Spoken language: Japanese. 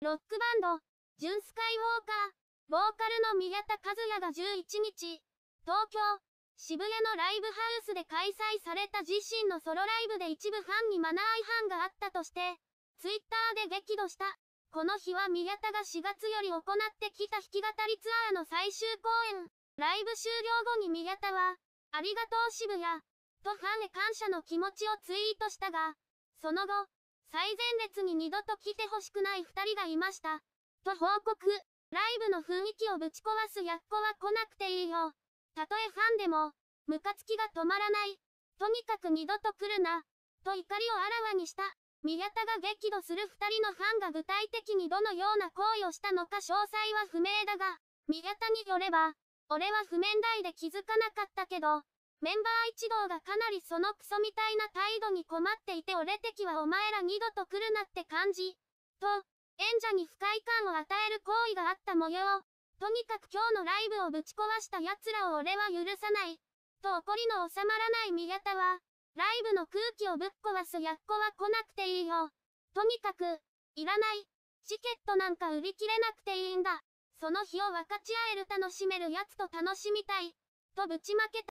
ロックバンド、ジュンスカイウォーカー、ボーカルの宮田和也が11日、東京、渋谷のライブハウスで開催された自身のソロライブで一部ファンにマナー違反があったとして、ツイッターで激怒した。この日は宮田が4月より行ってきた弾き語りツアーの最終公演。ライブ終了後に宮田は、ありがとう渋谷、とファンへ感謝の気持ちをツイートしたが、その後、最前列に二度と来てほしくない二人がいました。と報告。ライブの雰囲気をぶち壊すやっこは来なくていいよ。たとえファンでも、ムカつきが止まらない。とにかく二度と来るな。と怒りをあらわにした。宮田が激怒する二人のファンが具体的にどのような行為をしたのか詳細は不明だが、宮田によれば、俺は譜面台で気づかなかったけど、メンバー一同がかなりそのクソみたいな態度に困っていて俺的はお前ら二度と来るなって感じ。と、演者に不快感を与える行為があった模様。とにかく今日のライブをぶち壊した奴らを俺は許さない。と怒りの収まらない宮田は、ライブの空気をぶっ壊すやっこは来なくていいよ。とにかく、いらない。チケットなんか売り切れなくていいんだ。その日を分かち合える楽しめるやつと楽しみたい。とぶちまけた。